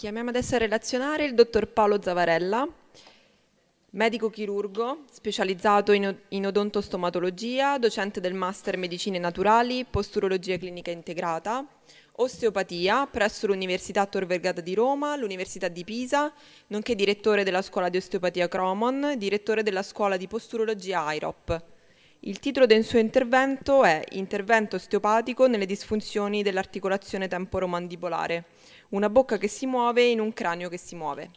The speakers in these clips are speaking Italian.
Chiamiamo adesso a relazionare il dottor Paolo Zavarella, medico chirurgo specializzato in odontostomatologia, docente del Master Medicine Naturali, Posturologia Clinica Integrata, Osteopatia presso l'Università Tor Vergata di Roma, l'Università di Pisa, nonché direttore della Scuola di Osteopatia Cromon, direttore della Scuola di Posturologia AIROP. Il titolo del suo intervento è Intervento osteopatico nelle disfunzioni dell'articolazione temporomandibolare una bocca che si muove in un cranio che si muove.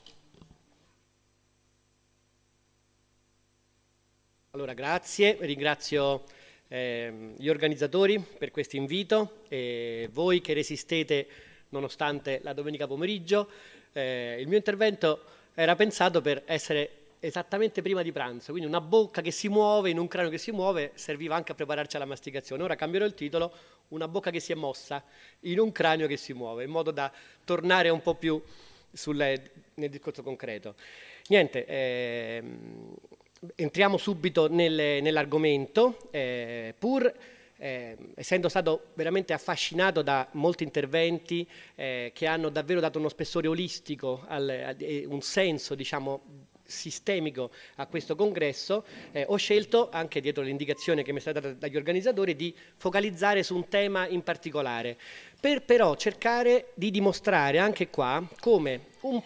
Allora, grazie, ringrazio eh, gli organizzatori per questo invito e voi che resistete nonostante la domenica pomeriggio. Eh, il mio intervento era pensato per essere esattamente prima di pranzo, quindi una bocca che si muove in un cranio che si muove serviva anche a prepararci alla masticazione. Ora cambierò il titolo, una bocca che si è mossa in un cranio che si muove, in modo da tornare un po' più sulle, eh, nel discorso concreto. Niente, eh, entriamo subito nel, nell'argomento, eh, pur eh, essendo stato veramente affascinato da molti interventi eh, che hanno davvero dato uno spessore olistico, al, al, un senso diciamo, sistemico a questo congresso, eh, ho scelto, anche dietro l'indicazione che mi è stata data dagli organizzatori, di focalizzare su un tema in particolare, per però cercare di dimostrare anche qua come un,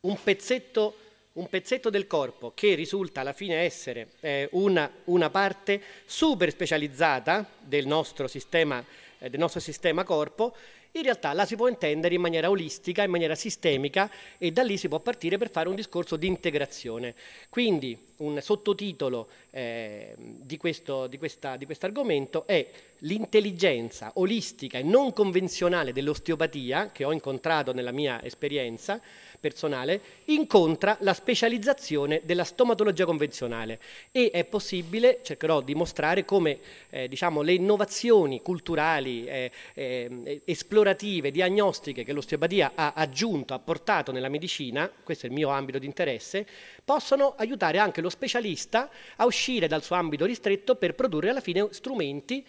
un pezzetto un pezzetto del corpo che risulta alla fine essere eh, una, una, parte super specializzata del nostro sistema, eh, del nostro sistema corpo in realtà la si può intendere in maniera olistica, in maniera sistemica e da lì si può partire per fare un discorso di integrazione. Quindi un sottotitolo eh, di, questo, di, questa, di quest'argomento è l'intelligenza olistica e non convenzionale dell'osteopatia che ho incontrato nella mia esperienza personale, incontra la specializzazione della stomatologia convenzionale e è possibile, cercherò di mostrare come eh, diciamo, le innovazioni culturali, eh, eh, esplorative, diagnostiche che l'osteopatia ha aggiunto, ha portato nella medicina, questo è il mio ambito di interesse, possono aiutare anche lo specialista a uscire dal suo ambito ristretto per produrre alla fine strumenti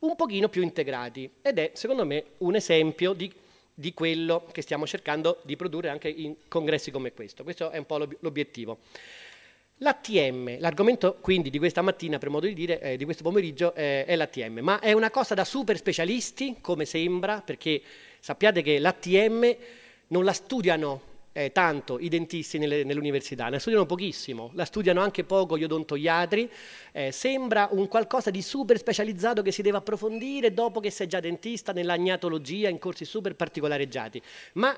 un pochino più integrati ed è secondo me un esempio di di quello che stiamo cercando di produrre anche in congressi come questo. Questo è un po' l'obiettivo. L'ATM, l'argomento quindi di questa mattina, per modo di dire, eh, di questo pomeriggio, eh, è l'ATM, ma è una cosa da super specialisti, come sembra, perché sappiate che l'ATM non la studiano eh, tanto i dentisti nelle, nell'università, la studiano pochissimo, la studiano anche poco gli odontoiatri, eh, sembra un qualcosa di super specializzato che si deve approfondire dopo che sei già dentista nell'agnatologia, in corsi super particolareggiati, ma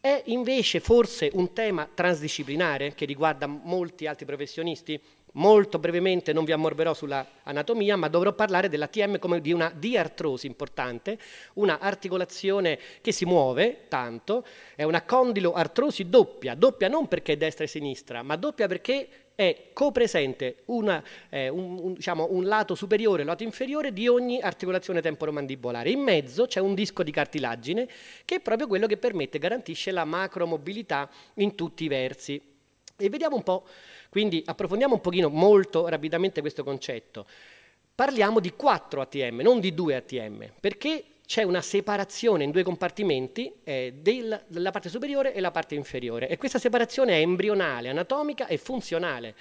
è invece forse un tema transdisciplinare che riguarda molti altri professionisti? Molto brevemente non vi ammorberò sull'anatomia, ma dovrò parlare dell'ATM come di una diartrosi importante, una articolazione che si muove tanto, è una condiloartrosi doppia, doppia non perché è destra e sinistra, ma doppia perché è copresente una, eh, un, un, diciamo, un, lato superiore e un lato inferiore di ogni articolazione temporomandibolare. In mezzo c'è un disco di cartilagine che è proprio quello che permette, garantisce la macromobilità in tutti i versi. E vediamo un po', quindi approfondiamo un pochino molto rapidamente questo concetto. Parliamo di 4 ATM, non di 2 ATM, perché c'è una separazione in due compartimenti eh, del, della parte superiore e la parte inferiore e questa separazione è embrionale, anatomica e funzionale.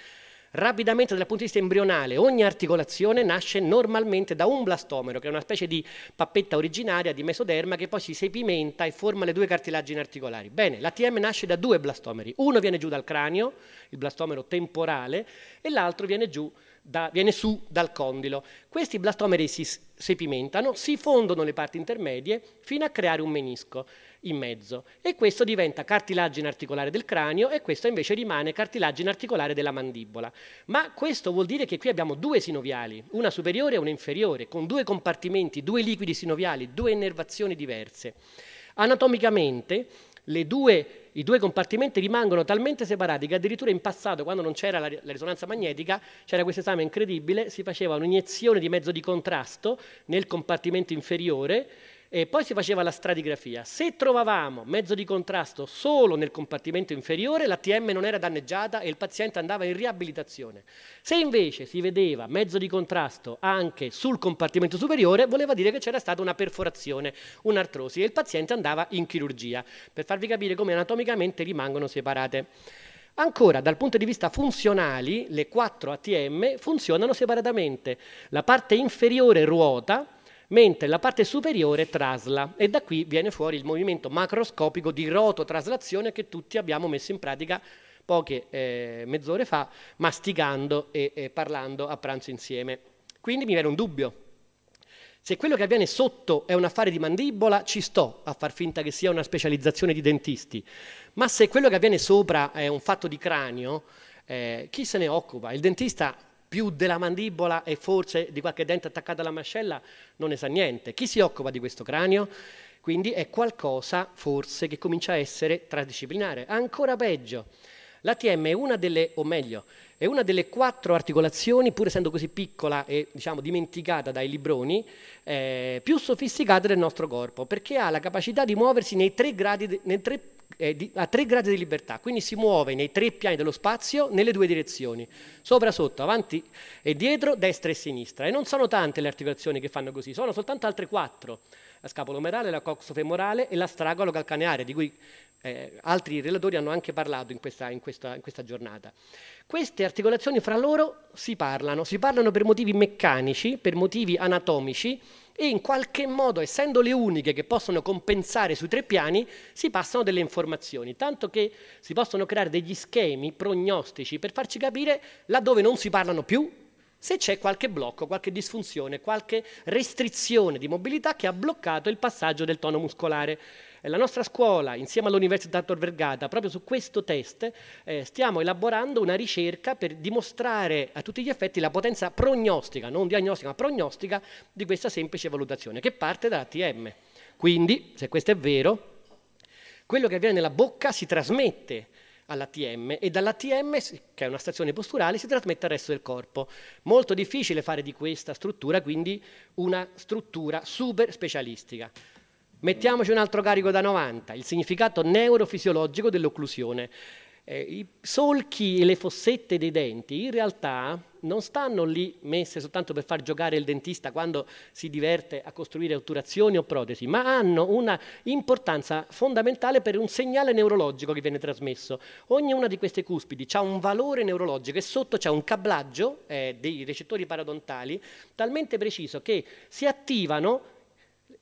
Rapidamente dal punto di vista embrionale, ogni articolazione nasce normalmente da un blastomero, che è una specie di pappetta originaria di mesoderma che poi si sepimenta e forma le due cartilagini articolari. Bene, l'ATM nasce da due blastomeri, uno viene giù dal cranio, il blastomero temporale, e l'altro viene, da, viene su dal condilo. Questi blastomeri si sepimentano, si fondono le parti intermedie fino a creare un menisco in mezzo e questo diventa cartilagine articolare del cranio e questo invece rimane cartilagine articolare della mandibola. Ma questo vuol dire che qui abbiamo due sinoviali, una superiore e una inferiore, con due compartimenti, due liquidi sinoviali, due innervazioni diverse. Anatomicamente due, i due compartimenti rimangono talmente separati che addirittura in passato, quando non c'era la, la, risonanza magnetica, c'era questo esame incredibile, si faceva un'iniezione di mezzo di contrasto nel compartimento inferiore e poi si faceva la stratigrafia. Se trovavamo mezzo di contrasto solo nel compartimento inferiore, l'ATM non era danneggiata e il paziente andava in riabilitazione. Se invece si vedeva mezzo di contrasto anche sul compartimento superiore, voleva dire che c'era stata una perforazione, un'artrosi e il paziente andava in chirurgia, per farvi capire come anatomicamente rimangono separate. Ancora, dal punto di vista funzionali, le quattro ATM funzionano separatamente. La parte inferiore ruota, mentre la parte superiore trasla e da qui viene fuori il movimento macroscopico di rototraslazione che tutti abbiamo messo in pratica poche eh, mezz'ore fa, masticando e, e parlando a pranzo insieme. Quindi mi viene un dubbio. Se quello che avviene sotto è un affare di mandibola, ci sto a far finta che sia una specializzazione di dentisti. Ma se quello che avviene sopra è un fatto di cranio, eh, chi se ne occupa? Il dentista più della mandibola e forse di qualche dente attaccato alla mascella non ne sa niente. Chi si occupa di questo cranio? Quindi è qualcosa forse che comincia a essere transdisciplinare. Ancora peggio, l'ATM è una delle, o meglio, è una delle quattro articolazioni, pur essendo così piccola e diciamo, dimenticata dai libroni, eh, più sofisticate del nostro corpo, perché ha la capacità di muoversi nei tre, gradi, nei tre eh, a tre gradi di libertà, quindi si muove nei tre piani dello spazio nelle due direzioni, sopra, sotto, avanti e dietro, destra e sinistra. E non sono tante le articolazioni che fanno così, sono soltanto altre quattro la scapolomerale, la coxo femorale e la stragola calcaneare, di cui eh, altri relatori hanno anche parlato in questa, in, questa, in questa, giornata. Queste articolazioni fra loro si parlano, si parlano per motivi meccanici, per motivi anatomici e in qualche modo, essendo le uniche che possono compensare sui tre piani, si passano delle informazioni, tanto che si possono creare degli schemi prognostici per farci capire laddove non si parlano più se c'è qualche blocco, qualche disfunzione, qualche restrizione di mobilità che ha bloccato il passaggio del tono muscolare. Eh, la nostra scuola, insieme all'Università Tor Vergata, proprio su questo test eh, stiamo elaborando una ricerca per dimostrare a tutti gli effetti la potenza prognostica, non diagnostica, ma prognostica di questa semplice valutazione che parte dalla TM. Quindi, se questo è vero, quello che avviene nella bocca si trasmette all'ATM e dall'ATM, che è una stazione posturale, si trasmette al resto del corpo. Molto difficile fare di questa struttura quindi una struttura super specialistica. Mettiamoci un altro carico da 90, il significato neurofisiologico dell'occlusione. Eh, I solchi e le fossette dei denti in realtà non stanno lì messe soltanto per far giocare il dentista quando si diverte a costruire otturazioni o protesi, ma hanno una importanza fondamentale per un segnale neurologico che viene trasmesso. Ognuna di queste cuspidi ha un valore neurologico e sotto c'è un cablaggio eh, dei recettori parodontali talmente preciso che si attivano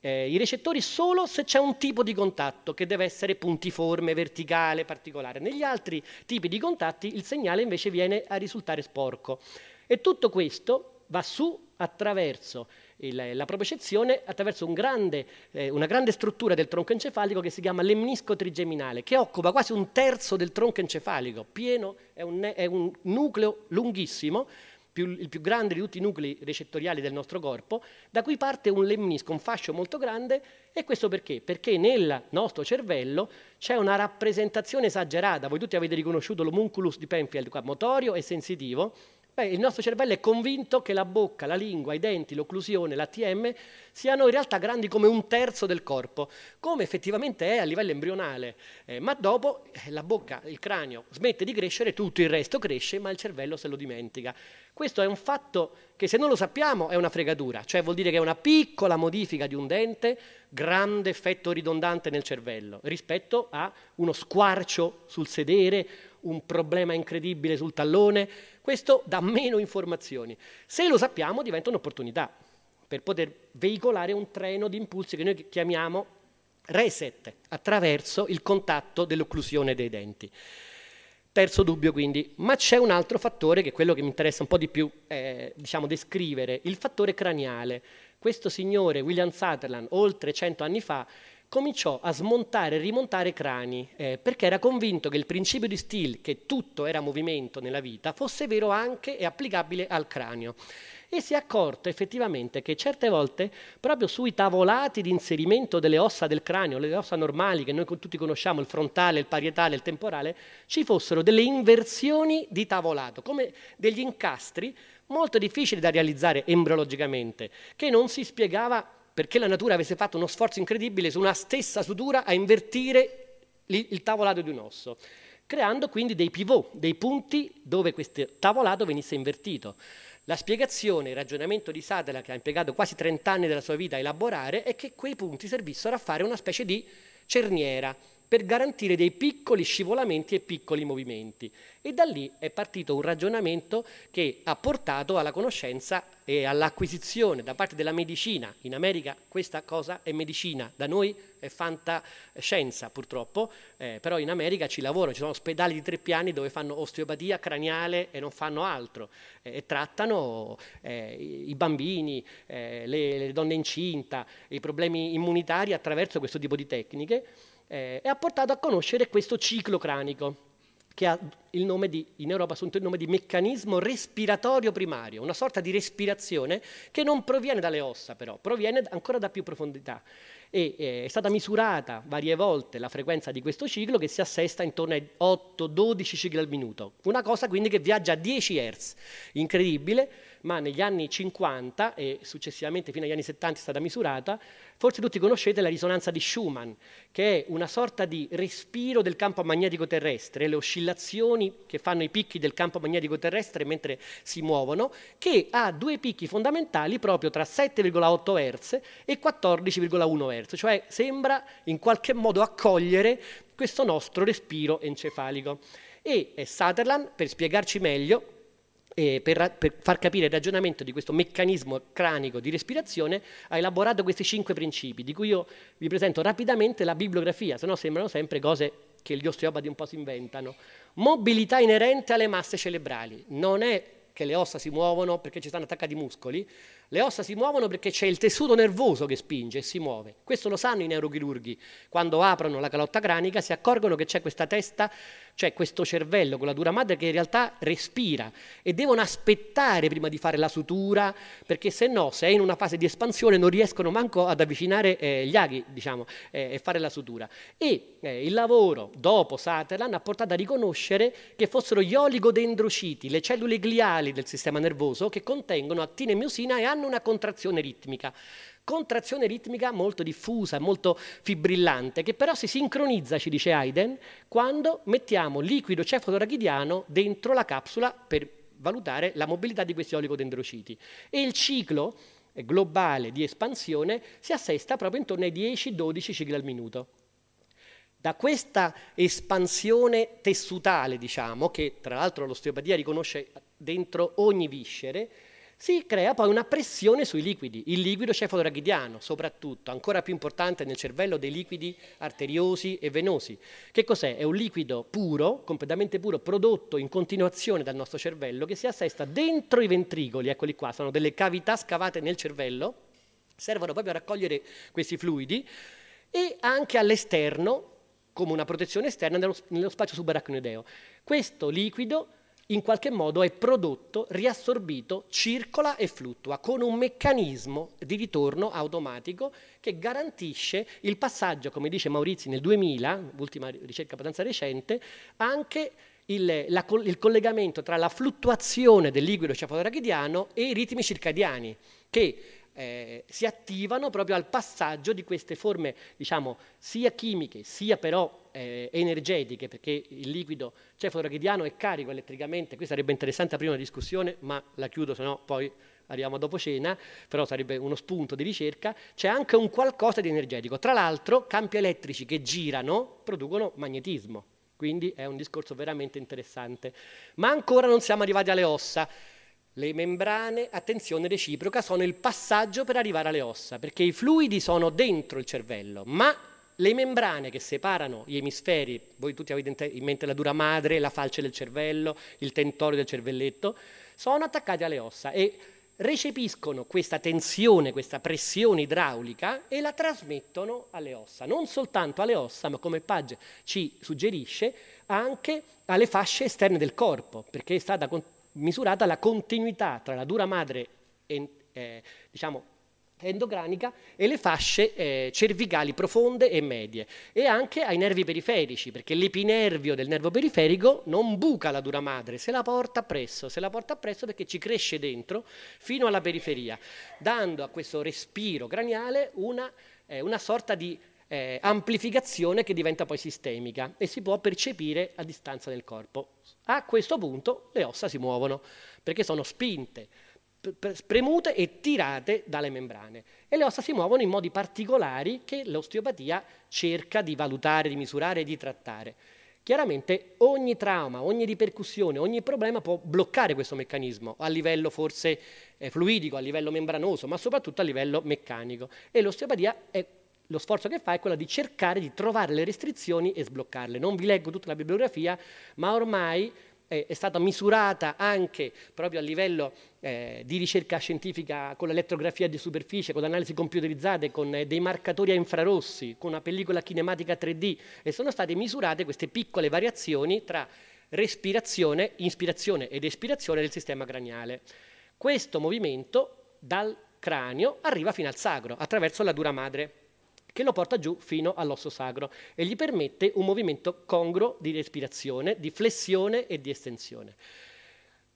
eh, i recettori solo se c'è un tipo di contatto che deve essere puntiforme, verticale, particolare. Negli altri tipi di contatti il segnale invece viene a risultare sporco. E tutto questo va su attraverso il, la propiocezione attraverso un grande, eh, una grande struttura del tronco encefalico che si chiama lemnisco trigeminale, che occupa quasi un terzo del tronco encefalico, pieno, è un, è un nucleo lunghissimo, più, il più grande di tutti i nuclei recettoriali del nostro corpo, da cui parte un lemnisco, un fascio molto grande, e questo perché? Perché nel nostro cervello c'è una rappresentazione esagerata, voi tutti avete riconosciuto l'omunculus di Penfield, qua, motorio e sensitivo, Beh, il nostro cervello è convinto che la bocca, la lingua, i denti, l'occlusione, l'ATM siano in realtà grandi come un terzo del corpo, come effettivamente è a livello embrionale. Eh, ma dopo eh, la bocca, il cranio smette di crescere, tutto il resto cresce, ma il cervello se lo dimentica. Questo è un fatto che se non lo sappiamo è una fregatura, cioè vuol dire che è una piccola modifica di un dente, grande effetto ridondante nel cervello, rispetto a uno squarcio sul sedere un problema incredibile sul tallone, questo dà meno informazioni. Se lo sappiamo diventa un'opportunità per poter veicolare un treno di impulsi che noi chiamiamo reset attraverso il contatto dell'occlusione dei denti. Terzo dubbio quindi, ma c'è un altro fattore che è quello che mi interessa un po' di più eh, diciamo, descrivere, il fattore craniale. Questo signore, William Sutherland, oltre 100 anni fa, cominciò a smontare e rimontare crani, eh, perché era convinto che il principio di Steele, che tutto era movimento nella vita, fosse vero anche e applicabile al cranio. E si è accorto effettivamente che certe volte, proprio sui tavolati di inserimento delle ossa del cranio, le ossa normali che noi tutti conosciamo, il frontale, il parietale, il temporale, ci fossero delle inversioni di tavolato, come degli incastri molto difficili da realizzare embriologicamente, che non si spiegava perché la natura avesse fatto uno sforzo incredibile su una stessa sutura a invertire il tavolato di un osso, creando quindi dei pivot, dei punti dove questo tavolato venisse invertito. La spiegazione, il ragionamento di Sadela, che ha impiegato quasi 30 anni della sua vita a elaborare, è che quei punti servissero a fare una specie di cerniera, per garantire dei piccoli scivolamenti e piccoli movimenti. E da lì è partito un ragionamento che ha portato alla conoscenza e all'acquisizione da parte della medicina. In America questa cosa è medicina, da noi è fantascienza purtroppo, eh, però in America ci lavorano, ci sono ospedali di tre piani dove fanno osteopatia craniale e non fanno altro, eh, e trattano eh, i bambini, eh, le, le donne incinta, i problemi immunitari attraverso questo tipo di tecniche eh, e ha portato a conoscere questo ciclo cranico che ha il nome di, in Europa assunto il nome di meccanismo respiratorio primario, una sorta di respirazione che non proviene dalle ossa però, proviene ancora da più profondità. E, eh, è stata misurata varie volte la frequenza di questo ciclo che si assesta intorno ai 8-12 cicli al minuto, una cosa quindi che viaggia a 10 Hz, incredibile, ma negli anni 50 e successivamente fino agli anni 70 è stata misurata, forse tutti conoscete la risonanza di Schumann, che è una sorta di respiro del campo magnetico terrestre, le oscillazioni che fanno i picchi del campo magnetico terrestre mentre si muovono, che ha due picchi fondamentali proprio tra 7,8 Hz e 14,1 Hz, cioè sembra in qualche modo accogliere questo nostro respiro encefalico. E eh, Sutherland, per spiegarci meglio, eh, per, per, far capire il ragionamento di questo meccanismo cranico di respirazione, ha elaborato questi cinque principi, di cui io vi presento rapidamente la bibliografia, se no sembrano sempre cose che gli osteopati un po' si inventano. Mobilità inerente alle masse cerebrali. Non è che le ossa si muovono perché ci stanno attaccati i muscoli, le ossa si muovono perché c'è il tessuto nervoso che spinge e si muove. Questo lo sanno i neurochirurghi. Quando aprono la calotta cranica si accorgono che c'è questa testa, cioè questo cervello con la dura madre che in realtà respira e devono aspettare prima di fare la sutura perché se no, se è in una fase di espansione, non riescono manco ad avvicinare eh, gli aghi diciamo, eh, e fare la sutura. E eh, il lavoro dopo Sutherland ha portato a riconoscere che fossero gli oligodendrociti, le cellule gliali del sistema nervoso che contengono actina e miosina e hanno hanno una contrazione ritmica. Contrazione ritmica molto diffusa, molto fibrillante, che però si sincronizza, ci dice Haydn, quando mettiamo liquido cefalorachidiano dentro la capsula per valutare la mobilità di questi oligodendrociti. E il ciclo globale di espansione si assesta proprio intorno ai 10-12 cicli al minuto. Da questa espansione tessutale, diciamo, che tra l'altro l'osteopatia riconosce dentro ogni viscere, si crea poi una pressione sui liquidi, il liquido cefalorachidiano soprattutto, ancora più importante nel cervello dei liquidi arteriosi e venosi. Che cos'è? È un liquido puro, completamente puro, prodotto in continuazione dal nostro cervello che si assesta dentro i ventricoli, eccoli qua, sono delle cavità scavate nel cervello, servono proprio a raccogliere questi fluidi e anche all'esterno, come una protezione esterna, nello, nello spazio subaracnoideo. Questo liquido in qualche modo è prodotto, riassorbito, circola e fluttua con un meccanismo di ritorno automatico che garantisce il passaggio, come dice Maurizi nel 2000, ultima ricerca abbastanza recente, anche il, la, il collegamento tra la fluttuazione del liquido cefalorachidiano e i ritmi circadiani che eh, si attivano proprio al passaggio di queste forme, diciamo, sia chimiche, sia però eh, energetiche, perché il liquido cefalorachidiano è carico elettricamente, qui sarebbe interessante aprire una discussione, ma la chiudo, se no poi arriviamo dopo cena, però sarebbe uno spunto di ricerca, c'è anche un qualcosa di energetico. Tra l'altro campi elettrici che girano producono magnetismo, quindi è un discorso veramente interessante. Ma ancora non siamo arrivati alle ossa. Le membrane a tensione reciproca sono il passaggio per arrivare alle ossa, perché i fluidi sono dentro il cervello, ma le membrane che separano gli emisferi, voi tutti avete in mente la dura madre, la falce del cervello, il tentorio del cervelletto, sono attaccate alle ossa e recepiscono questa tensione, questa pressione idraulica e la trasmettono alle ossa, non soltanto alle ossa, ma come Page ci suggerisce, anche alle fasce esterne del corpo, perché è stata misurata la continuità tra la dura madre e, eh, diciamo, endogranica e le fasce eh, cervicali profonde e medie e anche ai nervi periferici perché l'epinervio del nervo periferico non buca la dura madre, se la porta presso, se la porta presso perché ci cresce dentro fino alla periferia, dando a questo respiro craniale una, eh, una sorta di eh, amplificazione che diventa poi sistemica e si può percepire a distanza del corpo. A questo punto le ossa si muovono perché sono spinte spremute e tirate dalle membrane. E le ossa si muovono in modi particolari che l'osteopatia cerca di valutare, di misurare e di trattare. Chiaramente ogni trauma, ogni ripercussione, ogni problema può bloccare questo meccanismo a livello forse eh, fluidico, a livello membranoso, ma soprattutto a livello meccanico. E l'osteopatia è lo sforzo che fa è quello di cercare di trovare le restrizioni e sbloccarle. Non vi leggo tutta la bibliografia, ma ormai eh, è stata misurata anche proprio a livello eh, di ricerca scientifica con l'elettrografia di superficie, con analisi computerizzate, con eh, dei marcatori a infrarossi, con una pellicola kinematica 3D e sono state misurate queste piccole variazioni tra respirazione, inspirazione ed espirazione del sistema craniale. Questo movimento dal cranio arriva fino al sacro attraverso la dura madre che lo porta giù fino all'osso sacro e gli permette un movimento congruo di respirazione, di flessione e di estensione.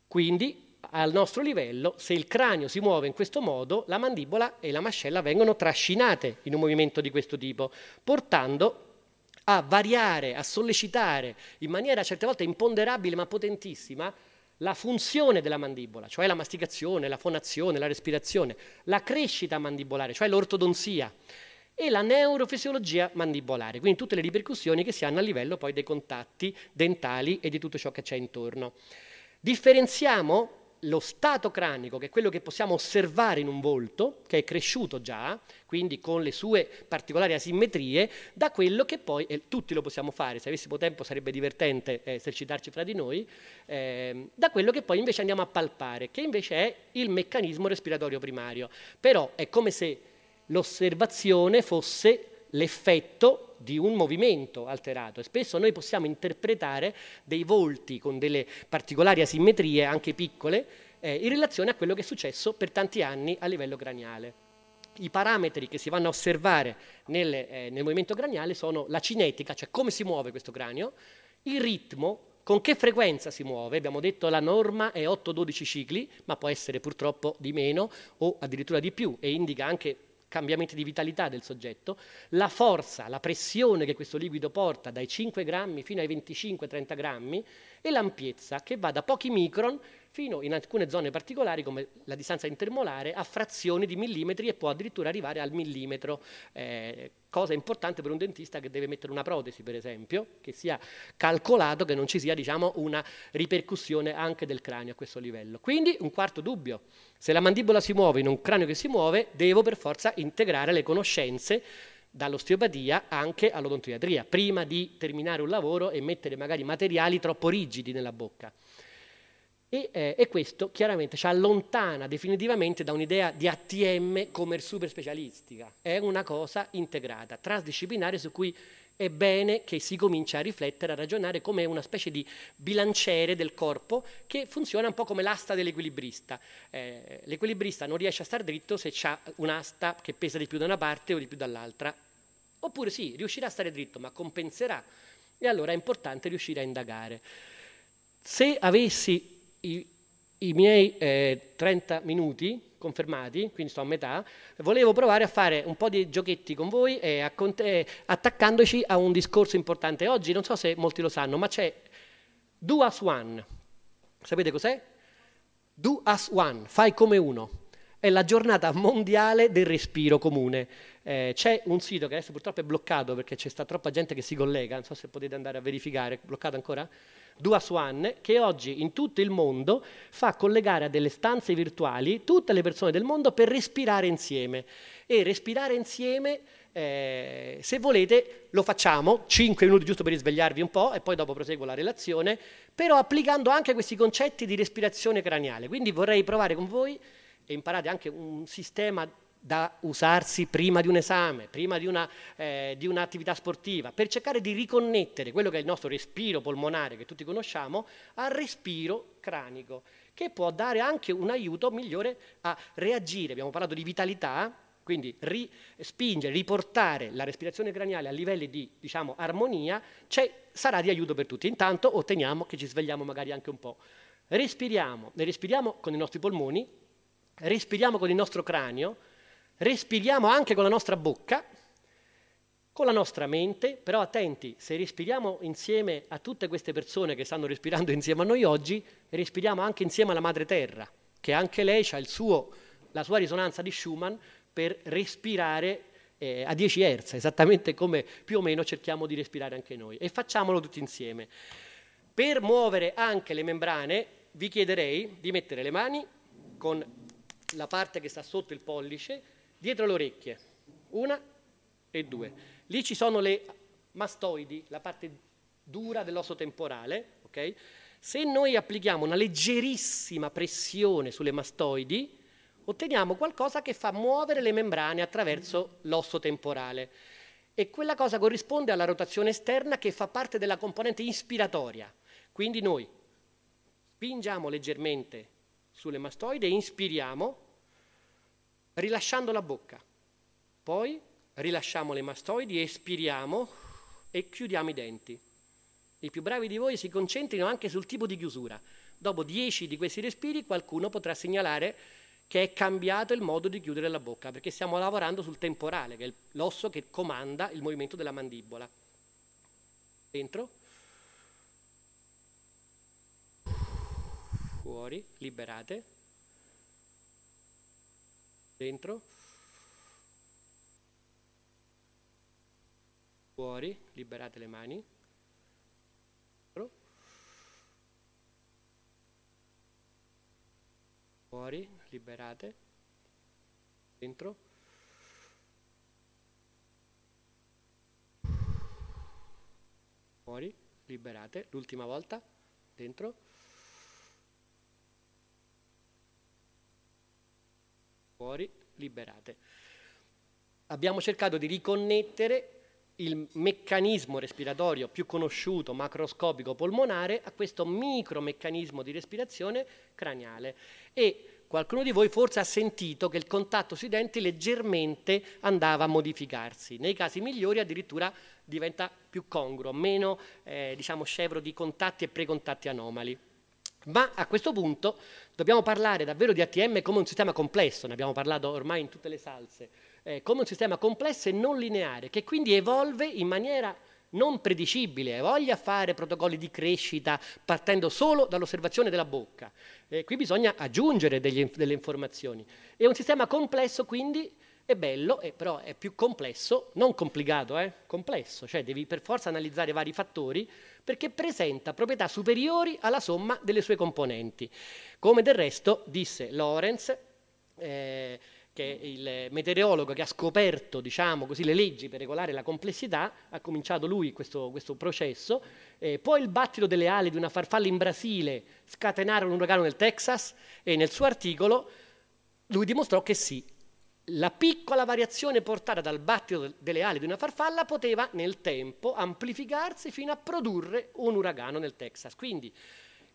Quindi al nostro livello, se il cranio si muove in questo modo, la mandibola e la mascella vengono trascinate in un movimento di questo tipo, portando a variare, a sollecitare in maniera certe volte imponderabile ma potentissima la funzione della mandibola, cioè la masticazione, la fonazione, la respirazione, la crescita mandibolare, cioè l'ortodonzia, e la neurofisiologia mandibolare, quindi tutte le ripercussioni che si hanno a livello poi dei contatti dentali e di tutto ciò che c'è intorno. Differenziamo lo stato cranico, che è quello che possiamo osservare in un volto, che è cresciuto già, quindi con le sue particolari asimmetrie, da quello che poi, e tutti lo possiamo fare, se avessimo tempo sarebbe divertente eh, esercitarci fra di noi, eh, da quello che poi invece andiamo a palpare, che invece è il meccanismo respiratorio primario. Però è come se l'osservazione fosse l'effetto di un movimento alterato e spesso noi possiamo interpretare dei volti con delle particolari asimmetrie, anche piccole, eh, in relazione a quello che è successo per tanti anni a livello craniale. I parametri che si vanno a osservare nel, eh, nel movimento craniale sono la cinetica, cioè come si muove questo cranio, il ritmo, con che frequenza si muove? Abbiamo detto la norma è 8-12 cicli, ma può essere purtroppo di meno o addirittura di più e indica anche cambiamenti di vitalità del soggetto, la forza, la pressione che questo liquido porta dai 5 grammi fino ai 25-30 grammi e l'ampiezza che va da pochi micron fino in alcune zone particolari come la distanza intermolare a frazioni di millimetri e può addirittura arrivare al millimetro, eh, cosa importante per un dentista che deve mettere una protesi per esempio, che sia calcolato che non ci sia diciamo, una ripercussione anche del cranio a questo livello. Quindi un quarto dubbio, se la mandibola si muove in un cranio che si muove devo per forza integrare le conoscenze dall'osteopatia anche all'odontoiatria, prima di terminare un lavoro e mettere magari materiali troppo rigidi nella bocca. E, eh, e, questo chiaramente ci allontana definitivamente da un'idea di ATM come super specialistica, è una cosa integrata, trasdisciplinare su cui è bene che si cominci a riflettere, a ragionare come una specie di bilanciere del corpo che funziona un po' come l'asta dell'equilibrista. Eh, l'equilibrista non riesce a star dritto se ha un'asta che pesa di più da una parte o di più dall'altra, oppure sì, riuscirà a stare dritto ma compenserà e allora è importante riuscire a indagare. Se avessi i, i miei eh, 30 minuti confermati, quindi sto a metà, volevo provare a fare un po' di giochetti con voi eh, eh, attaccandoci a un discorso importante oggi, non so se molti lo sanno, ma c'è do as one, sapete cos'è? Do as one, fai come uno. È la giornata mondiale del respiro comune. Eh, c'è un sito che adesso purtroppo è bloccato perché c'è sta troppa gente che si collega, non so se potete andare a verificare, è bloccato ancora? Duaswan, che oggi in tutto il mondo fa collegare a delle stanze virtuali tutte le persone del mondo per respirare insieme. E respirare insieme, eh, se volete, lo facciamo, 5 minuti giusto per risvegliarvi un po' e poi dopo proseguo la relazione, però applicando anche questi concetti di respirazione craniale. Quindi vorrei provare con voi e imparate anche un sistema da usarsi prima di un esame, prima di, eh, un'attività eh, un sportiva, per cercare di riconnettere quello che è il nostro respiro polmonare, che tutti conosciamo, al respiro cranico, che può dare anche un aiuto migliore a reagire. Abbiamo parlato di vitalità, quindi ri spingere, riportare la respirazione craniale a livelli di diciamo, armonia, sarà di aiuto per tutti. Intanto otteniamo che ci svegliamo magari anche un po'. Respiriamo, ne respiriamo con i nostri polmoni, respiriamo con il nostro cranio, Respiriamo anche con la nostra bocca, con la nostra mente, però attenti, se respiriamo insieme a tutte queste persone che stanno respirando insieme a noi oggi, respiriamo anche insieme alla Madre Terra, che anche lei ha suo, la sua risonanza di Schumann per respirare eh, a 10 Hz, esattamente come più o meno cerchiamo di respirare anche noi. E facciamolo tutti insieme. Per muovere anche le membrane, vi chiederei di mettere le mani con la parte che sta sotto il pollice dietro le orecchie, una e due. Lì ci sono le mastoidi, la parte dura dell'osso temporale, okay? Se noi applichiamo una leggerissima pressione sulle mastoidi, otteniamo qualcosa che fa muovere le membrane attraverso l'osso temporale. E quella cosa corrisponde alla rotazione esterna che fa parte della componente inspiratoria. Quindi noi spingiamo leggermente sulle mastoide, inspiriamo rilasciando la bocca. Poi rilasciamo le mastoidi, espiriamo e chiudiamo i denti. I più bravi di voi si concentrino anche sul tipo di chiusura. Dopo 10 di questi respiri qualcuno potrà segnalare che è cambiato il modo di chiudere la bocca, perché stiamo lavorando sul temporale, che è l'osso che comanda il movimento della mandibola. Dentro. Fuori, liberate dentro, fuori, liberate le mani, dentro, fuori, liberate, dentro, fuori, liberate, l'ultima volta, dentro, fuori, liberate. Abbiamo cercato di riconnettere il meccanismo respiratorio più conosciuto, macroscopico polmonare, a questo micromeccanismo di respirazione craniale. E qualcuno di voi forse ha sentito che il contatto sui denti leggermente andava a modificarsi. Nei casi migliori addirittura diventa più congruo, meno eh, diciamo, scevro di contatti e precontatti anomali. Ma a questo punto dobbiamo parlare davvero di ATM come un sistema complesso, ne abbiamo parlato ormai in tutte le salse, eh, come un sistema complesso e non lineare, che quindi evolve in maniera non predicibile, voglia fare protocolli di crescita partendo solo dall'osservazione della bocca. Eh, qui bisogna aggiungere degli, delle informazioni. È un sistema complesso quindi è bello, eh, però è più complesso, non complicato, eh? complesso, cioè devi per forza analizzare vari fattori perché presenta proprietà superiori alla somma delle sue componenti. Come del resto disse Lorenz, eh, che il meteorologo che ha scoperto diciamo così, le leggi per regolare la complessità, ha cominciato lui questo, questo processo, eh, poi il battito delle ali di una farfalla in Brasile scatenarono un uragano nel Texas e nel suo articolo lui dimostrò che sì, la piccola variazione portata dal battito delle ali di una farfalla poteva nel tempo amplificarsi fino a produrre un uragano nel Texas. Quindi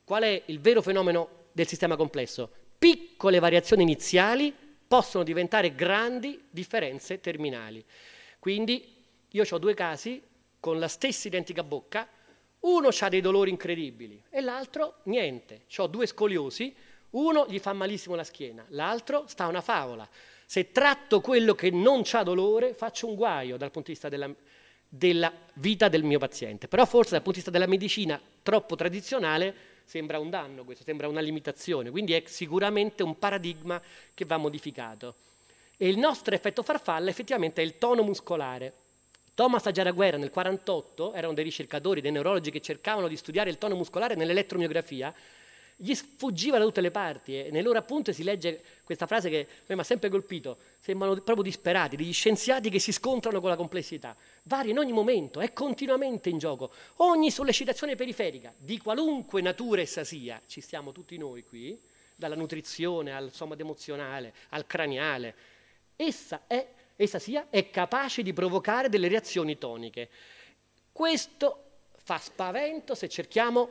qual è il vero fenomeno del sistema complesso? Piccole variazioni iniziali possono diventare grandi differenze terminali. Quindi io ho due casi con la stessa identica bocca, uno ha dei dolori incredibili e l'altro niente. Ho due scoliosi, uno gli fa malissimo la schiena, l'altro sta una favola. Se tratto quello che non ha dolore, faccio un guaio dal punto di vista della, della vita del mio paziente. Però forse dal punto di vista della medicina troppo tradizionale sembra un danno questo, sembra una limitazione, quindi è sicuramente un paradigma che va modificato. E il nostro effetto farfalla effettivamente è il tono muscolare. Thomas Agiaraguerra nel 1948 era erano dei ricercatori, dei neurologi che cercavano di studiare il tono muscolare nell'elettromiografia gli sfuggiva da tutte le parti e eh. nei loro appunti si legge questa frase che mi ha sempre colpito, sembrano proprio disperati, degli scienziati che si scontrano con la complessità, varia in ogni momento, è continuamente in gioco, ogni sollecitazione periferica, di qualunque natura essa sia, ci stiamo tutti noi qui, dalla nutrizione al somat emozionale, al craniale, essa, è, essa sia, è capace di provocare delle reazioni toniche. Questo fa spavento se cerchiamo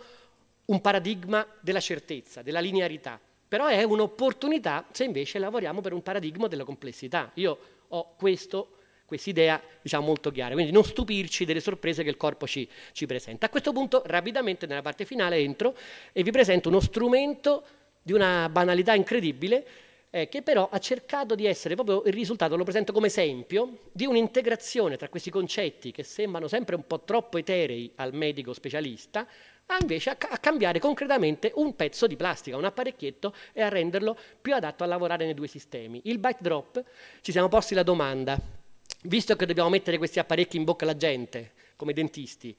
un paradigma della certezza, della linearità, però è un'opportunità se invece lavoriamo per un paradigma della complessità. Io ho questo questa idea diciamo, molto chiara, quindi non stupirci delle sorprese che il corpo ci, ci, presenta. A questo punto rapidamente nella parte finale entro e vi presento uno strumento di una banalità incredibile eh, che però ha cercato di essere proprio il risultato, lo presento come esempio, di un'integrazione tra questi concetti che sembrano sempre un po' troppo eterei al medico specialista, a invece a, a cambiare concretamente un pezzo di plastica, un apparecchietto e a renderlo più adatto a lavorare nei due sistemi. Il byte drop ci siamo posti la domanda, visto che dobbiamo mettere questi apparecchi in bocca alla gente, come dentisti.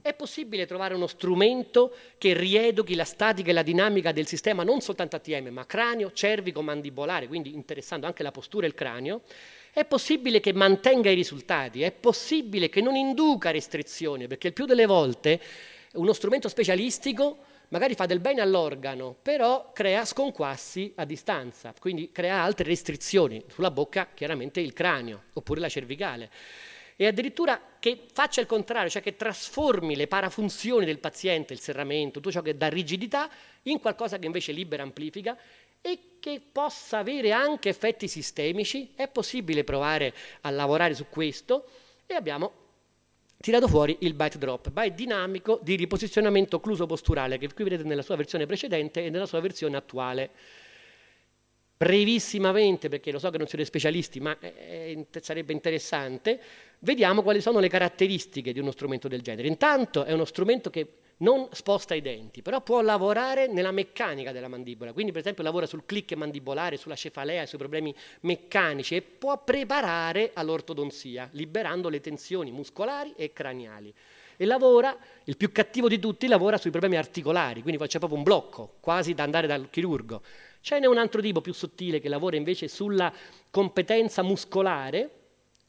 È possibile trovare uno strumento che rieduchi la statica e la dinamica del sistema non soltanto ATM, ma cranio, cervico, mandibolare, quindi interessando anche la postura e il cranio. È possibile che mantenga i risultati, è possibile che non induca restrizioni, perché il più delle volte uno strumento specialistico magari fa del bene all'organo, però crea sconquassi a distanza, quindi crea altre restrizioni sulla bocca, chiaramente il cranio oppure la cervicale. E addirittura che faccia il contrario, cioè che trasformi le parafunzioni del paziente, il serramento, tutto ciò che dà rigidità, in qualcosa che invece libera, amplifica e che possa avere anche effetti sistemici. È possibile provare a lavorare su questo e abbiamo tirato fuori il byte drop, byte dinamico di riposizionamento cluso-posturale che qui vedete nella sua versione precedente e nella sua versione attuale. Brevissimamente, perché lo so che non siete specialisti, ma eh, sarebbe interessante, vediamo quali sono le caratteristiche di uno strumento del genere. Intanto è uno strumento che non sposta i denti, però può lavorare nella meccanica della mandibola, quindi per esempio lavora sul click mandibolare, sulla cefalea, sui problemi meccanici e può preparare all'ortodonzia, liberando le tensioni muscolari e craniali. E lavora, il più cattivo di tutti, lavora sui problemi articolari, quindi c'è proprio un blocco, quasi da andare dal chirurgo. Ce un altro tipo più sottile che lavora invece sulla competenza muscolare,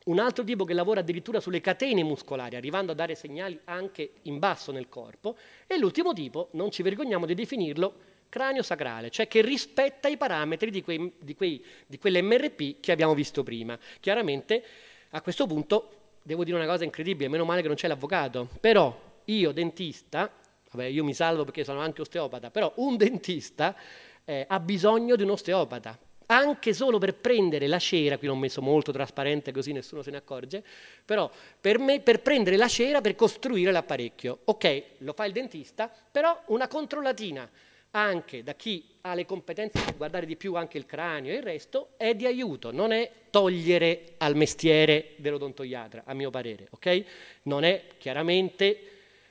un altro tipo che lavora addirittura sulle catene muscolari, arrivando a dare segnali anche in basso nel corpo. E l'ultimo tipo, non ci vergogniamo di definirlo, cranio sacrale, cioè che rispetta i parametri di, quei, di, quei, di quell'MRP che abbiamo visto prima. Chiaramente a questo punto devo dire una cosa incredibile, meno male che non c'è l'avvocato, però io dentista, vabbè io mi salvo perché sono anche osteopata, però un dentista eh, ha bisogno di un osteopata anche solo per prendere la cera, qui l'ho messo molto trasparente così nessuno se ne accorge, però per, me, per prendere la cera per costruire l'apparecchio. Ok, lo fa il dentista, però una controllatina anche da chi ha le competenze di guardare di più anche il cranio e il resto è di aiuto, non è togliere al mestiere dell'odontoiatra, a mio parere, ok? Non è chiaramente,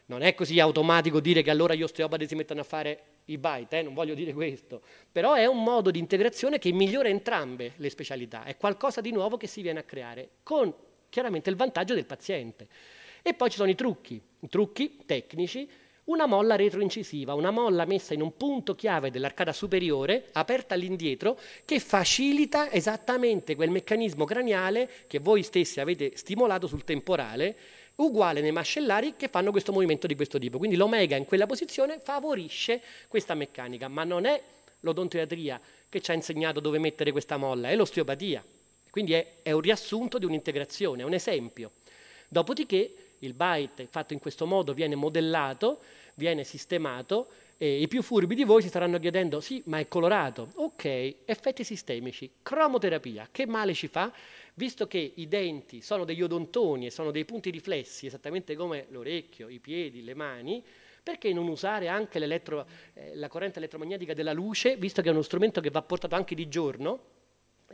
non è così automatico dire che allora gli osteopati si mettono a fare i byte, eh, non voglio dire questo, però è un modo di integrazione che migliora entrambe le specialità, è qualcosa di nuovo che si viene a creare, con chiaramente il vantaggio del paziente. E poi ci sono i trucchi, i trucchi tecnici, una molla retroincisiva, una molla messa in un punto chiave dell'arcata superiore, aperta all'indietro, che facilita esattamente quel meccanismo craniale che voi stessi avete stimolato sul temporale uguale nei mascellari che fanno questo movimento di questo tipo. Quindi l'omega in quella posizione favorisce questa meccanica, ma non è l'odontoiatria che ci ha insegnato dove mettere questa molla, è l'osteopatia. Quindi è, è un riassunto di un'integrazione, è un esempio. Dopodiché il bite fatto in questo modo viene modellato, viene sistemato e i più furbi di voi si staranno chiedendo sì, ma è colorato. Ok, effetti sistemici, cromoterapia, che male ci fa? Visto che i denti sono degli odontoni e sono dei punti riflessi, esattamente come l'orecchio, i piedi, le mani, perché non usare anche eh, la corrente elettromagnetica della luce, visto che è uno strumento che va portato anche di giorno,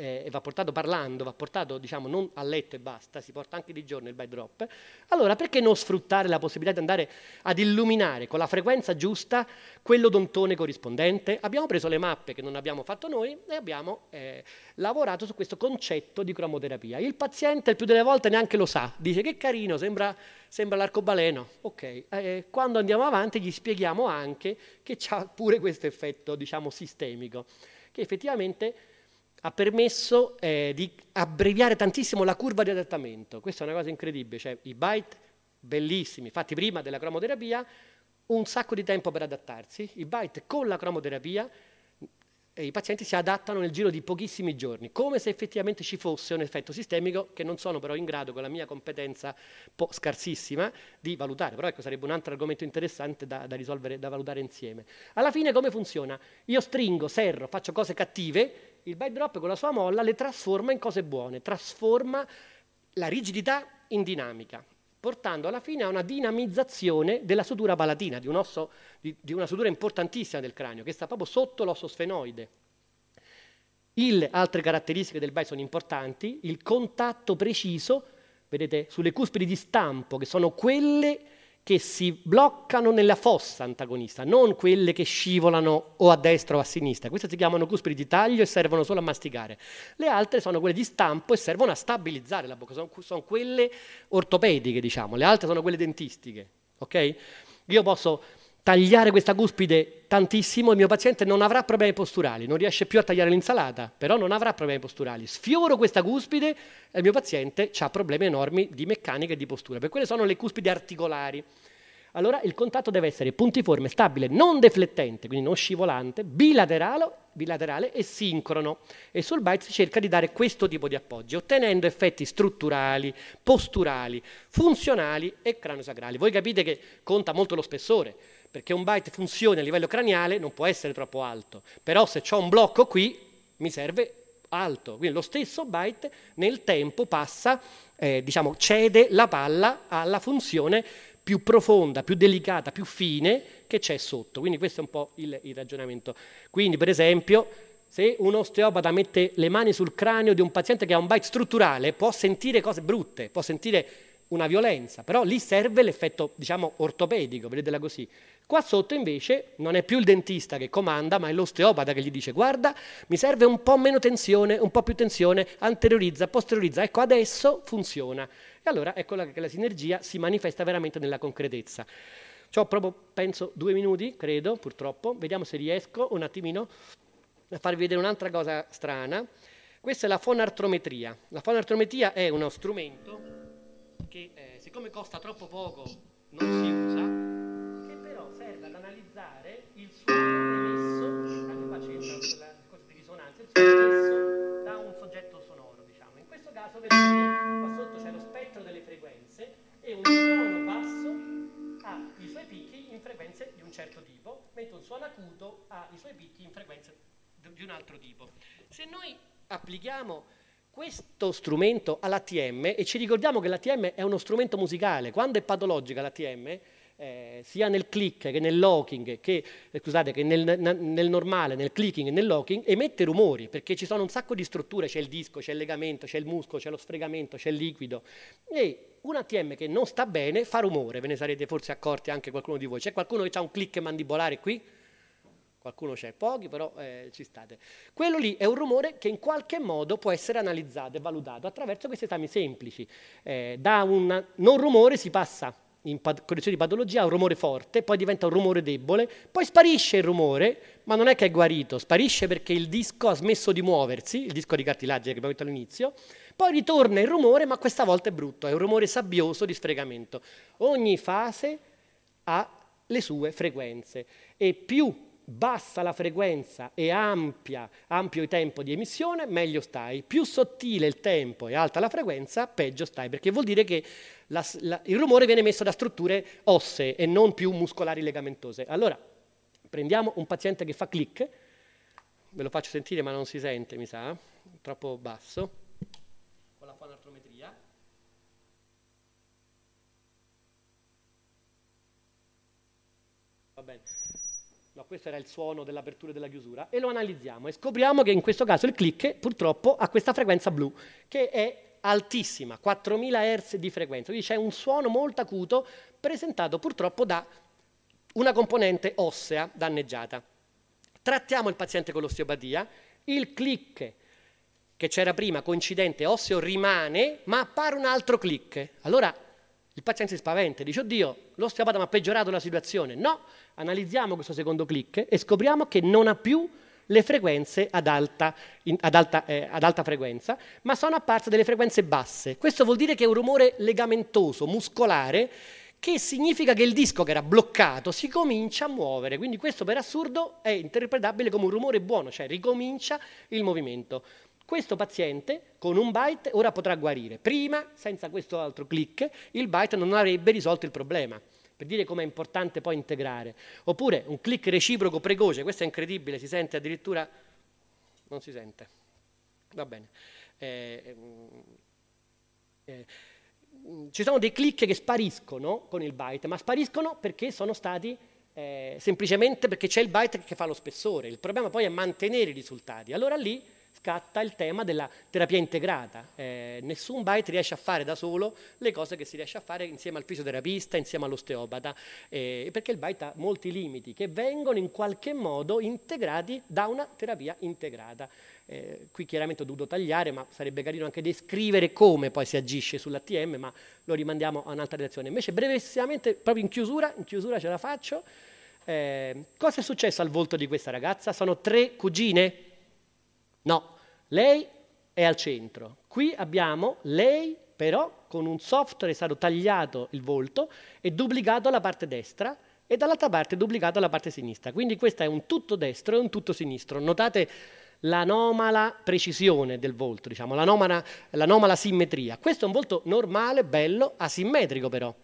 eh, e va portato parlando, va portato diciamo non a letto e basta, si porta anche di giorno il backdrop, allora perché non sfruttare la possibilità di andare ad illuminare con la frequenza giusta quell'odontone corrispondente? Abbiamo preso le mappe che non abbiamo fatto noi e abbiamo eh, lavorato su questo concetto di cromoterapia. Il paziente il più delle volte neanche lo sa, dice che carino, sembra, sembra l'arcobaleno, ok, eh, eh, quando andiamo avanti gli spieghiamo anche che c'ha pure questo effetto diciamo sistemico, che effettivamente ha permesso eh, di abbreviare tantissimo la curva di adattamento. Questa è una cosa incredibile, cioè i byte bellissimi, fatti prima della cromoterapia, un sacco di tempo per adattarsi, i byte con la cromoterapia e i pazienti si adattano nel giro di pochissimi giorni, come se effettivamente ci fosse un effetto sistemico che non sono però in grado, con la mia competenza scarsissima, di valutare. Però ecco, sarebbe un altro argomento interessante da, da risolvere, da valutare insieme. Alla fine come funziona? Io stringo, serro, faccio cose cattive, il drop con la sua molla le trasforma in cose buone, trasforma la rigidità in dinamica, portando alla fine a una dinamizzazione della sutura palatina, di, un osso, di, di una sutura importantissima del cranio, che sta proprio sotto l'osso sfenoide. Il, altre caratteristiche del bike sono importanti, il contatto preciso, vedete, sulle cuspidi di stampo, che sono quelle che si bloccano nella fossa antagonista, non quelle che scivolano o a destra o a sinistra. Queste si chiamano cuspidi di taglio e servono solo a masticare. Le altre sono quelle di stampo e servono a stabilizzare la bocca, sono, sono quelle ortopediche, diciamo, le altre sono quelle dentistiche, ok? Io posso tagliare questa cuspide tantissimo, il mio paziente non avrà problemi posturali, non riesce più a tagliare l'insalata, però non avrà problemi posturali. Sfioro questa cuspide e il mio paziente ha problemi enormi di meccanica e di postura, per quelle sono le cuspide articolari. Allora il contatto deve essere puntiforme, stabile, non deflettente, quindi non scivolante, bilaterale, bilaterale e sincrono. E sul bite si cerca di dare questo tipo di appoggi, ottenendo effetti strutturali, posturali, funzionali e cranosacrali. Voi capite che conta molto lo spessore perché un byte funzioni a livello craniale non può essere troppo alto, però se ho un blocco qui mi serve alto, quindi lo stesso byte nel tempo passa, eh, diciamo, cede la palla alla funzione più profonda, più delicata, più fine che c'è sotto, quindi questo è un po' il, il ragionamento. Quindi per esempio se un osteopata mette le mani sul cranio di un paziente che ha un byte strutturale può sentire cose brutte, può sentire una violenza, però lì serve l'effetto, diciamo, ortopedico, vedetela così. Qua sotto invece non è più il dentista che comanda, ma è l'osteopata che gli dice guarda, mi serve un po' meno tensione, un po' più tensione, anteriorizza, posteriorizza, ecco adesso funziona. E allora ecco che la sinergia si manifesta veramente nella concretezza. Ho proprio, penso, due minuti, credo, purtroppo. Vediamo se riesco un attimino a farvi vedere un'altra cosa strana. Questa è la fonartrometria. La fonartrometria è uno strumento che, eh, siccome costa troppo poco, non si usa. certo tipo, mentre un suono acuto ha i suoi picchi in frequenza di un altro tipo. Se noi applichiamo questo strumento all'ATM e ci ricordiamo che l'ATM è uno strumento musicale, quando è patologica l'ATM, eh, sia nel click che nel locking, che, eh, scusate, che nel, nel, normale, nel clicking e nel locking, emette rumori, perché ci sono un sacco di strutture, c'è il disco, c'è il legamento, c'è il muscolo, c'è lo sfregamento, c'è il liquido, e un ATM che non sta bene fa rumore, ve ne sarete forse accorti anche qualcuno di voi. C'è qualcuno che ha un click mandibolare qui? Qualcuno c'è, pochi, però eh, ci state. Quello lì è un rumore che in qualche modo può essere analizzato e valutato attraverso questi esami semplici. Eh, da un non rumore si passa in pad- correzione di patologia a un rumore forte, poi diventa un rumore debole, poi sparisce il rumore, ma non è che è guarito, sparisce perché il disco ha smesso di muoversi, il disco di cartilagine che abbiamo detto all'inizio, poi ritorna il rumore, ma questa volta è brutto, è un rumore sabbioso di sfregamento. Ogni fase ha le sue frequenze e più bassa la frequenza e ampia, ampio il tempo di emissione, meglio stai. Più sottile il tempo e alta la frequenza, peggio stai, perché vuol dire che la, la, il rumore viene messo da strutture ossee e non più muscolari legamentose. Allora, prendiamo un paziente che fa click, ve lo faccio sentire ma non si sente, mi sa, eh? troppo basso panartrometria, va bene, no, questo era il suono dell'apertura e della chiusura, e lo analizziamo e scopriamo che in questo caso il click purtroppo ha questa frequenza blu, che è altissima, 4000 Hz di frequenza, quindi c'è un suono molto acuto presentato purtroppo da una componente ossea danneggiata. Trattiamo il paziente con l'osteopatia, il click che c'era prima, coincidente osseo, rimane, ma appare un altro click. Allora il paziente si spaventa, dice, oddio, l'osteopata mi ha peggiorato la situazione. No, analizziamo questo secondo click e scopriamo che non ha più le frequenze ad alta, in, ad, alta, eh, ad alta, frequenza, ma sono apparse delle frequenze basse. Questo vuol dire che è un rumore legamentoso, muscolare, che significa che il disco che era bloccato si comincia a muovere. Quindi questo per assurdo è interpretabile come un rumore buono, cioè ricomincia il movimento questo paziente con un byte ora potrà guarire. Prima, senza questo altro click, il byte non avrebbe risolto il problema per dire com'è importante poi integrare. Oppure un click reciproco precoce, questo è incredibile, si sente addirittura... non si sente. Va bene. Eh, eh, mm, ci sono dei click che spariscono con il byte, ma spariscono perché sono stati eh, semplicemente perché c'è il byte che fa lo spessore. Il problema poi è mantenere i risultati. Allora lì scatta il tema della terapia integrata. Eh, nessun bite riesce a fare da solo le cose che si riesce a fare insieme al fisioterapista, insieme all'osteopata, eh, perché il bite ha molti limiti che vengono in qualche modo integrati da una terapia integrata. Eh, qui chiaramente ho dovuto tagliare, ma sarebbe carino anche descrivere come poi si agisce sull'ATM, ma lo rimandiamo a un'altra direzione. Invece brevissimamente, proprio in chiusura, in chiusura ce la faccio, eh, cosa è successo al volto di questa ragazza? Sono tre cugine? No, lei è al centro. Qui abbiamo lei però con un software è stato tagliato il volto e duplicato la parte destra e dall'altra parte duplicato la parte sinistra. Quindi questo è un tutto destro e un tutto sinistro. Notate l'anomala precisione del volto, diciamo, l'anomala, l'anomala simmetria. Questo è un volto normale, bello, asimmetrico però.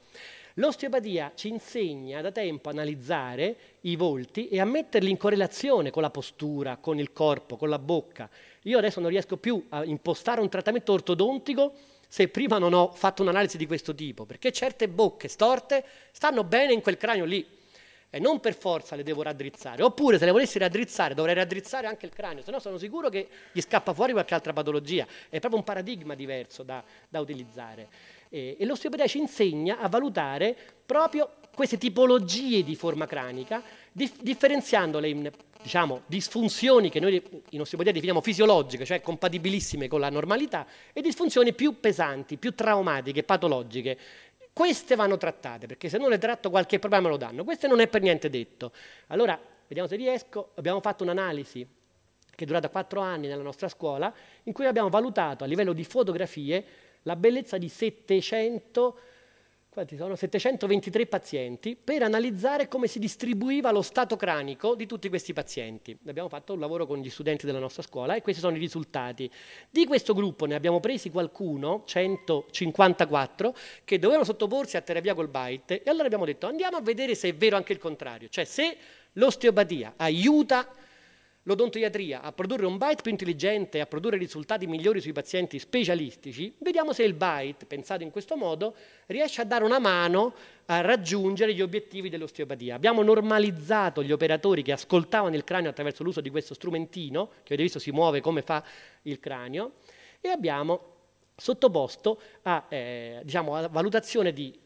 L'osteopatia ci insegna da tempo a analizzare i volti e a metterli in correlazione con la postura, con il corpo, con la bocca. Io adesso non riesco più a impostare un trattamento ortodontico se prima non ho fatto un'analisi di questo tipo, perché certe bocche storte stanno bene in quel cranio lì e non per forza le devo raddrizzare, oppure se le volessi raddrizzare dovrei raddrizzare anche il cranio, se no sono sicuro che gli scappa fuori qualche altra patologia, è proprio un paradigma diverso da, da utilizzare e l'osteopenia ci insegna a valutare proprio queste tipologie di forma cranica, dif differenziandole in diciamo, disfunzioni che noi in osteopatia definiamo fisiologiche, cioè compatibilissime con la normalità, e disfunzioni più pesanti, più traumatiche, patologiche. Queste vanno trattate, perché se non le tratto qualche problema me lo danno. Questo non è per niente detto. Allora, vediamo se riesco, abbiamo fatto un'analisi che è durata quattro anni nella nostra scuola, in cui abbiamo valutato a livello di fotografie la bellezza di 700, sono 723 pazienti per analizzare come si distribuiva lo stato cranico di tutti questi pazienti. Abbiamo fatto un lavoro con gli studenti della nostra scuola e questi sono i risultati. Di questo gruppo ne abbiamo presi qualcuno, 154, che dovevano sottoporsi a terapia col bite e allora abbiamo detto andiamo a vedere se è vero anche il contrario, cioè se l'osteopatia aiuta l'odontoiatria a produrre un bite più intelligente, a produrre risultati migliori sui pazienti specialistici, vediamo se il bite, pensato in questo modo, riesce a dare una mano a raggiungere gli obiettivi dell'osteopatia. Abbiamo normalizzato gli operatori che ascoltavano il cranio attraverso l'uso di questo strumentino, che avete visto si muove come fa il cranio, e abbiamo sottoposto a, eh, diciamo, a valutazione di,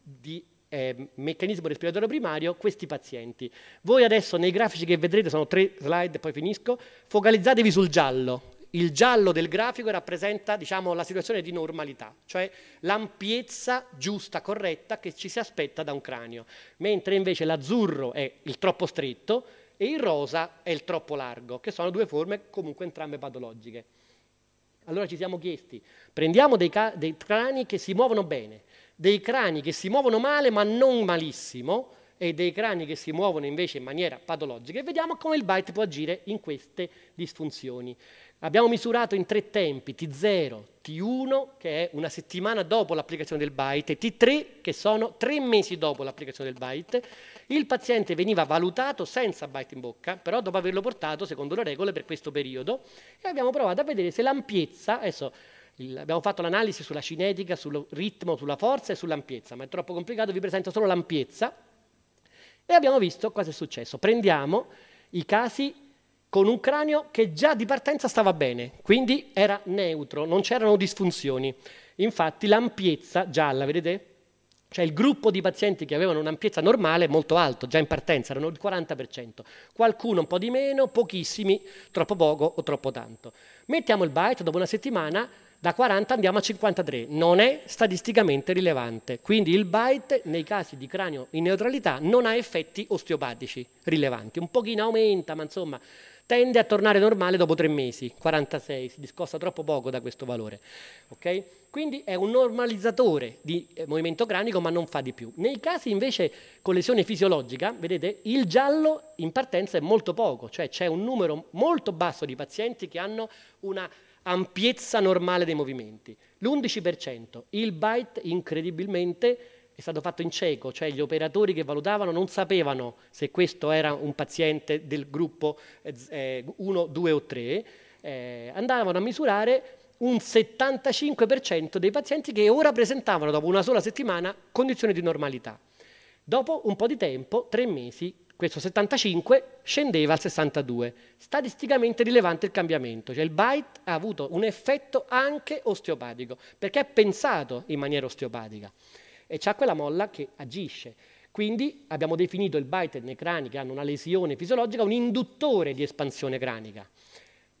di eh, meccanismo respiratorio primario questi pazienti. Voi adesso nei grafici che vedrete, sono tre slide e poi finisco, focalizzatevi sul giallo. Il giallo del grafico rappresenta diciamo, la situazione di normalità, cioè l'ampiezza giusta, corretta che ci si aspetta da un cranio, mentre invece l'azzurro è il troppo stretto e il rosa è il troppo largo, che sono due forme comunque entrambe patologiche. Allora ci siamo chiesti, prendiamo dei, dei crani che si muovono bene, dei crani che si muovono male ma non malissimo e dei crani che si muovono invece in maniera patologica e vediamo come il byte può agire in queste disfunzioni. Abbiamo misurato in tre tempi T0, T1 che è una settimana dopo l'applicazione del byte e T3 che sono tre mesi dopo l'applicazione del byte. Il paziente veniva valutato senza byte in bocca, però dopo averlo portato secondo le regole per questo periodo e abbiamo provato a vedere se l'ampiezza, adesso il, abbiamo fatto l'analisi sulla cinetica, sul ritmo, sulla forza e sull'ampiezza, ma è troppo complicato, vi presento solo l'ampiezza. E abbiamo visto cosa è successo. Prendiamo i casi con un cranio che già di partenza stava bene, quindi era neutro, non c'erano disfunzioni. Infatti l'ampiezza gialla, vedete? Cioè il gruppo di pazienti che avevano un'ampiezza normale molto alto, già in partenza, erano il 40%, qualcuno un po' di meno, pochissimi, troppo poco o troppo tanto. Mettiamo il bite, dopo una settimana da 40 andiamo a 53, non è statisticamente rilevante, quindi il bite nei casi di cranio in neutralità non ha effetti osteopatici rilevanti, un pochino aumenta, ma insomma tende a tornare normale dopo tre mesi, 46, si discosta troppo poco da questo valore. Okay? Quindi è un normalizzatore di eh, movimento cranico, ma non fa di più. Nei casi invece con lesione fisiologica, vedete, il giallo in partenza è molto poco, cioè c'è un numero molto basso di pazienti che hanno una ampiezza normale dei movimenti. L'11%, il bite incredibilmente è stato fatto in cieco, cioè gli operatori che valutavano non sapevano se questo era un paziente del gruppo 1, eh, 2 eh, o 3, eh, andavano a misurare un 75% dei pazienti che ora presentavano dopo una sola settimana condizioni di normalità. Dopo un po' di tempo, tre mesi, questo 75 scendeva al 62. Statisticamente rilevante il cambiamento, cioè il bite ha avuto un effetto anche osteopatico, perché è pensato in maniera osteopatica e c'è quella molla che agisce. Quindi abbiamo definito il byte nei crani che hanno una lesione fisiologica un induttore di espansione cranica.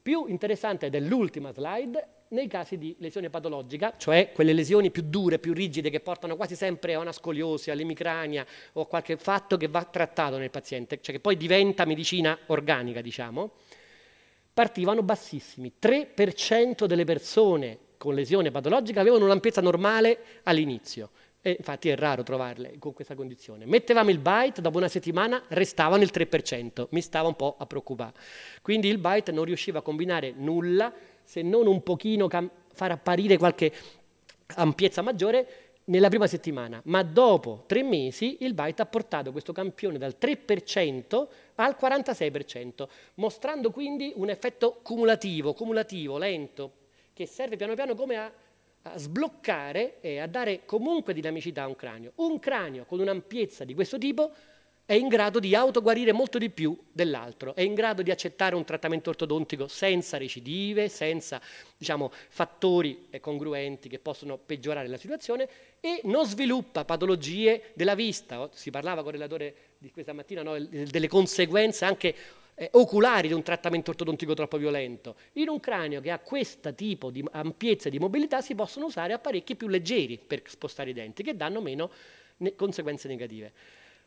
Più interessante ed è l'ultima slide, nei casi di lesione patologica, cioè quelle lesioni più dure, più rigide, che portano quasi sempre a una scoliosi, all'emicrania o a qualche fatto che va trattato nel paziente, cioè che poi diventa medicina organica, diciamo, partivano bassissimi. 3% delle persone con lesione patologica avevano un'ampiezza normale all'inizio. E infatti è raro trovarle con questa condizione. Mettevamo il byte, dopo una settimana restava nel 3%, mi stava un po' a preoccupare. Quindi il byte non riusciva a combinare nulla se non un pochino cam- far apparire qualche ampiezza maggiore nella prima settimana, ma dopo tre mesi il byte ha portato questo campione dal 3% al 46%, mostrando quindi un effetto cumulativo, cumulativo, lento, che serve piano piano come a a sbloccare e a dare comunque dinamicità a un cranio. Un cranio con un'ampiezza di questo tipo è in grado di autoguarire molto di più dell'altro, è in grado di accettare un trattamento ortodontico senza recidive, senza diciamo, fattori congruenti che possono peggiorare la situazione e non sviluppa patologie della vista. Si parlava con il relatore di questa mattina no, delle conseguenze anche eh, oculari di un trattamento ortodontico troppo violento. In un cranio che ha questo tipo di ampiezza e di mobilità si possono usare apparecchi più leggeri per spostare i denti, che danno meno ne conseguenze negative.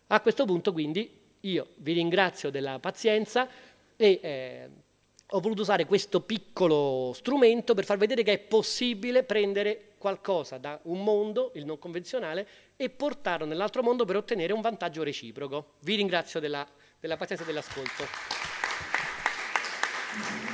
A questo punto quindi io vi ringrazio della pazienza e eh, ho voluto usare questo piccolo strumento per far vedere che è possibile prendere qualcosa da un mondo, il non convenzionale, e portarlo nell'altro mondo per ottenere un vantaggio reciproco. Vi ringrazio della, della pazienza e dell'ascolto. Thank you.